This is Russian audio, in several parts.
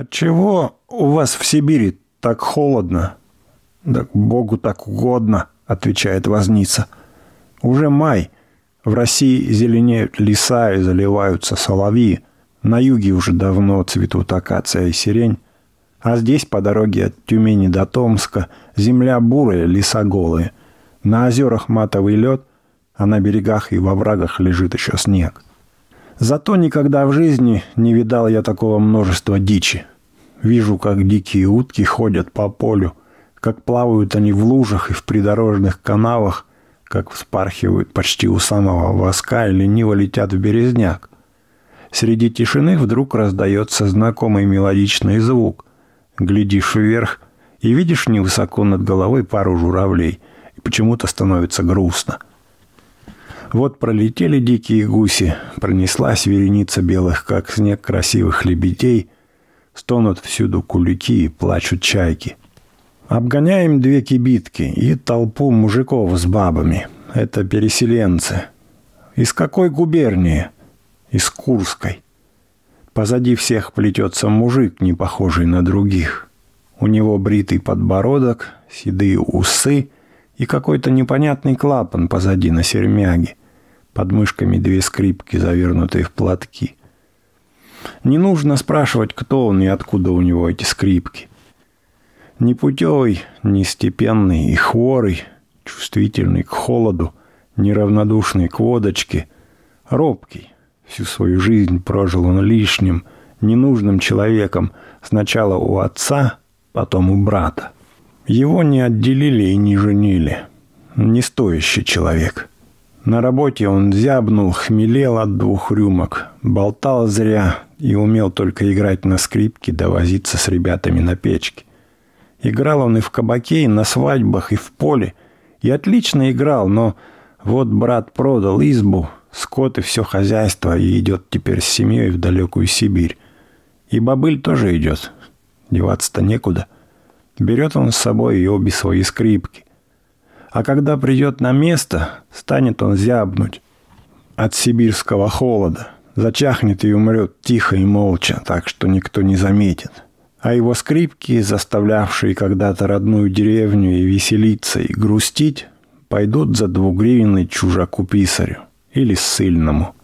«Отчего у вас в Сибири так холодно?» «Да Богу так угодно», — отвечает возница. «Уже май. В России зеленеют леса и заливаются соловьи. На юге уже давно цветут акация и сирень. А здесь, по дороге от Тюмени до Томска, земля бурая, леса голые. На озерах матовый лед, а на берегах и во врагах лежит еще снег. Зато никогда в жизни не видал я такого множества дичи. Вижу, как дикие утки ходят по полю, как плавают они в лужах и в придорожных каналах, как вспархивают почти у самого воска и лениво летят в березняк. Среди тишины вдруг раздается знакомый мелодичный звук. Глядишь вверх и видишь невысоко над головой пару журавлей, и почему-то становится грустно. Вот пролетели дикие гуси, пронеслась вереница белых, как снег красивых лебедей, стонут всюду кулики и плачут чайки. Обгоняем две кибитки и толпу мужиков с бабами. Это переселенцы. Из какой губернии? Из Курской. Позади всех плетется мужик, не похожий на других. У него бритый подбородок, седые усы и какой-то непонятный клапан позади на сермяге под мышками две скрипки, завернутые в платки. Не нужно спрашивать, кто он и откуда у него эти скрипки. Непутевый, нестепенный и хворый, чувствительный к холоду, неравнодушный к водочке, робкий. Всю свою жизнь прожил он лишним, ненужным человеком, сначала у отца, потом у брата. Его не отделили и не женили. Не стоящий человек – на работе он зябнул, хмелел от двух рюмок, болтал зря и умел только играть на скрипке да с ребятами на печке. Играл он и в кабаке, и на свадьбах, и в поле. И отлично играл, но вот брат продал избу, скот и все хозяйство, и идет теперь с семьей в далекую Сибирь. И бабыль тоже идет. Деваться-то некуда. Берет он с собой и обе свои скрипки. А когда придет на место, станет он зябнуть от сибирского холода. Зачахнет и умрет тихо и молча, так что никто не заметит. А его скрипки, заставлявшие когда-то родную деревню и веселиться, и грустить, пойдут за двугривенный чужаку-писарю или ссыльному.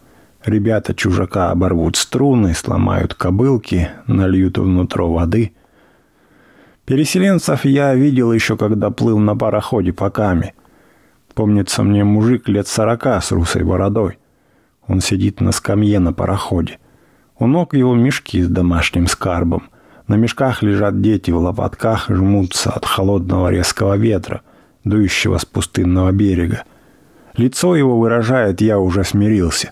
Ребята чужака оборвут струны, сломают кобылки, нальют внутрь воды – Переселенцев я видел еще, когда плыл на пароходе по Каме. Помнится мне мужик лет сорока с русой бородой. Он сидит на скамье на пароходе. У ног его мешки с домашним скарбом. На мешках лежат дети, в лопатках жмутся от холодного резкого ветра, дующего с пустынного берега. Лицо его выражает «я уже смирился».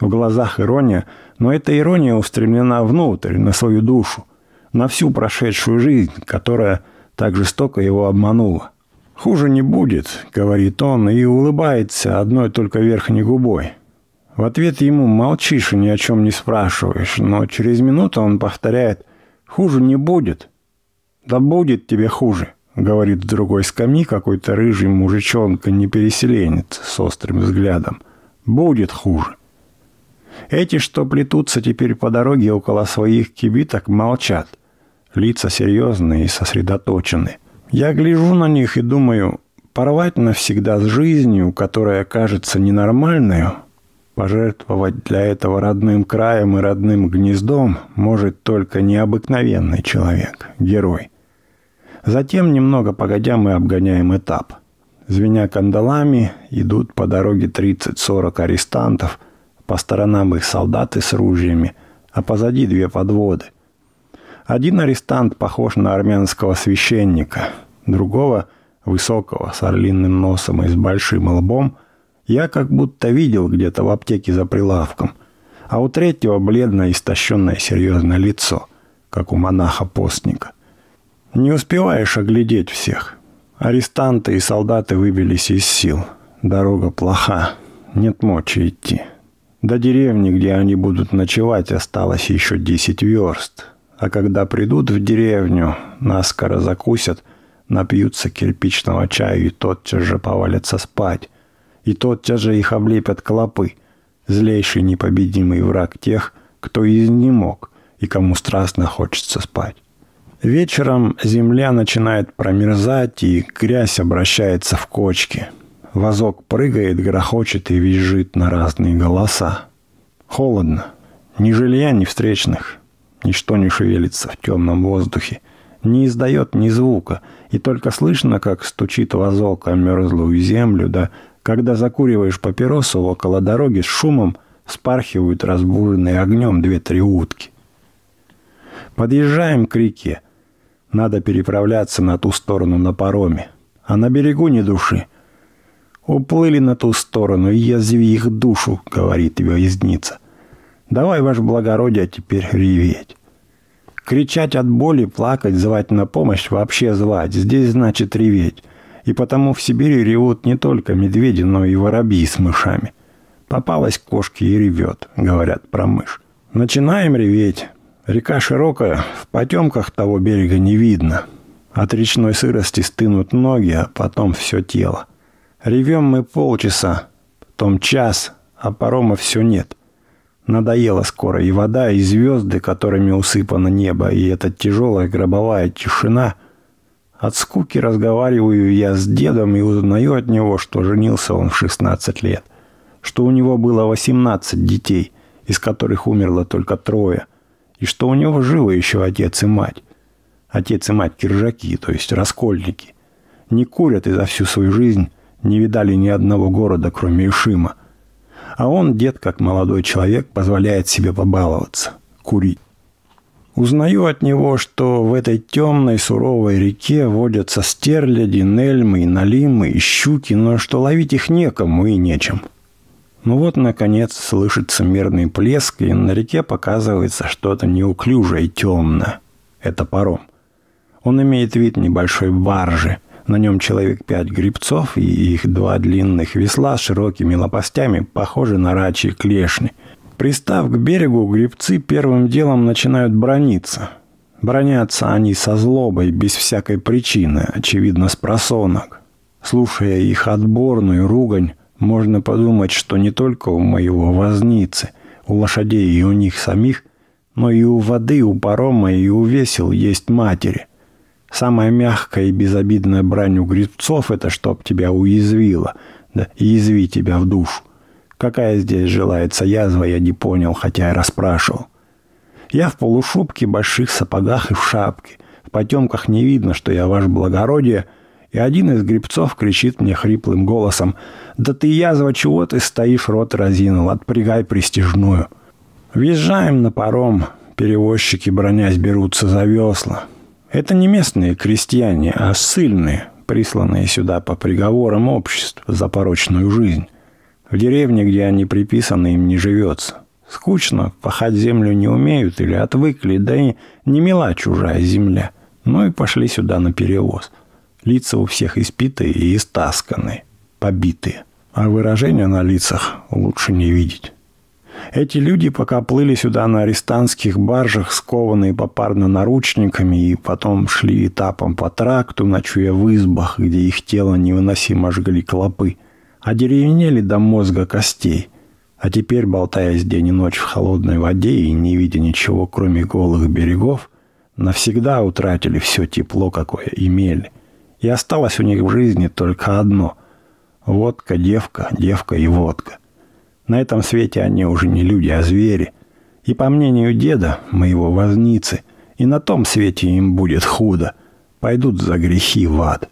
В глазах ирония, но эта ирония устремлена внутрь, на свою душу на всю прошедшую жизнь, которая так жестоко его обманула. «Хуже не будет», — говорит он и улыбается одной только верхней губой. В ответ ему молчишь и ни о чем не спрашиваешь, но через минуту он повторяет «Хуже не будет». «Да будет тебе хуже», — говорит с другой скамьи какой-то рыжий мужичонка-непереселенец с острым взглядом. «Будет хуже». Эти, что плетутся теперь по дороге около своих кибиток, молчат. Лица серьезные и сосредоточены. Я гляжу на них и думаю, порвать навсегда с жизнью, которая кажется ненормальной, пожертвовать для этого родным краем и родным гнездом может только необыкновенный человек, герой. Затем, немного погодя, мы обгоняем этап. Звеня кандалами, идут по дороге 30-40 арестантов, по сторонам их солдаты с ружьями, а позади две подводы – один арестант похож на армянского священника, другого — высокого, с орлиным носом и с большим лбом — я как будто видел где-то в аптеке за прилавком. А у третьего бледное, истощенное, серьезное лицо, как у монаха-постника. Не успеваешь оглядеть всех. Арестанты и солдаты выбились из сил. Дорога плоха, нет мочи идти. До деревни, где они будут ночевать, осталось еще десять верст. А когда придут в деревню, наскоро закусят, напьются кирпичного чаю и тотчас же повалятся спать. И тотчас же их облепят клопы, злейший непобедимый враг тех, кто из не мог и кому страстно хочется спать. Вечером земля начинает промерзать, и грязь обращается в кочки. Вазок прыгает, грохочет и визжит на разные голоса. Холодно. Ни жилья, ни встречных. Ничто не шевелится в темном воздухе, не издает ни звука, и только слышно, как стучит вазок о мерзлую землю, да когда закуриваешь папиросу около дороги с шумом, спархивают разбуженные огнем две-три утки. Подъезжаем к реке. Надо переправляться на ту сторону на пароме. А на берегу не души. Уплыли на ту сторону, и язви их душу, говорит ее изница. Давай, ваше благородие, теперь реветь. Кричать от боли, плакать, звать на помощь, вообще звать. Здесь значит реветь. И потому в Сибири ревут не только медведи, но и воробьи с мышами. Попалась к и ревет, говорят про мышь. Начинаем реветь. Река широкая, в потемках того берега не видно. От речной сырости стынут ноги, а потом все тело. Ревем мы полчаса, потом час, а парома все нет – Надоела скоро и вода, и звезды, которыми усыпано небо, и эта тяжелая гробовая тишина. От скуки разговариваю я с дедом и узнаю от него, что женился он в 16 лет, что у него было 18 детей, из которых умерло только трое, и что у него живы еще отец и мать. Отец и мать киржаки, то есть раскольники. Не курят и за всю свою жизнь не видали ни одного города, кроме Ишима – а он, дед, как молодой человек, позволяет себе побаловаться, курить. Узнаю от него, что в этой темной суровой реке водятся стерляди, нельмы, налимы и щуки, но что ловить их некому и нечем. Ну вот, наконец, слышится мирный плеск, и на реке показывается что-то неуклюжее и темное. Это паром. Он имеет вид небольшой баржи – на нем человек пять грибцов и их два длинных весла с широкими лопастями, похожи на рачьи клешни. Пристав к берегу, грибцы первым делом начинают брониться. Бронятся они со злобой, без всякой причины, очевидно, с просонок. Слушая их отборную ругань, можно подумать, что не только у моего возницы, у лошадей и у них самих, но и у воды, у парома и у весел есть матери. Самая мягкая и безобидная брань у гребцов – это чтоб тебя уязвило, да, язви тебя в душу. Какая здесь желается язва, я не понял, хотя и расспрашивал. Я в полушубке, больших сапогах и в шапке. В потемках не видно, что я ваш благородие, и один из грибцов кричит мне хриплым голосом, «Да ты, язва, чего ты стоишь, рот разинул, отпрягай пристижную». Въезжаем на паром, перевозчики, бронясь, берутся за весла. Это не местные крестьяне, а ссыльные, присланные сюда по приговорам обществ за порочную жизнь. В деревне, где они приписаны, им не живется. Скучно, пахать землю не умеют или отвыкли, да и не мила чужая земля. Ну и пошли сюда на перевоз. Лица у всех испитые и истасканы, побитые. А выражения на лицах лучше не видеть. Эти люди пока плыли сюда на арестантских баржах, скованные попарно наручниками, и потом шли этапом по тракту, ночуя в избах, где их тело невыносимо жгли клопы, одеревенели до мозга костей. А теперь, болтаясь день и ночь в холодной воде и не видя ничего, кроме голых берегов, навсегда утратили все тепло, какое имели. И осталось у них в жизни только одно – водка, девка, девка и водка. На этом свете они уже не люди, а звери. И по мнению деда, моего возницы, и на том свете им будет худо. Пойдут за грехи в ад.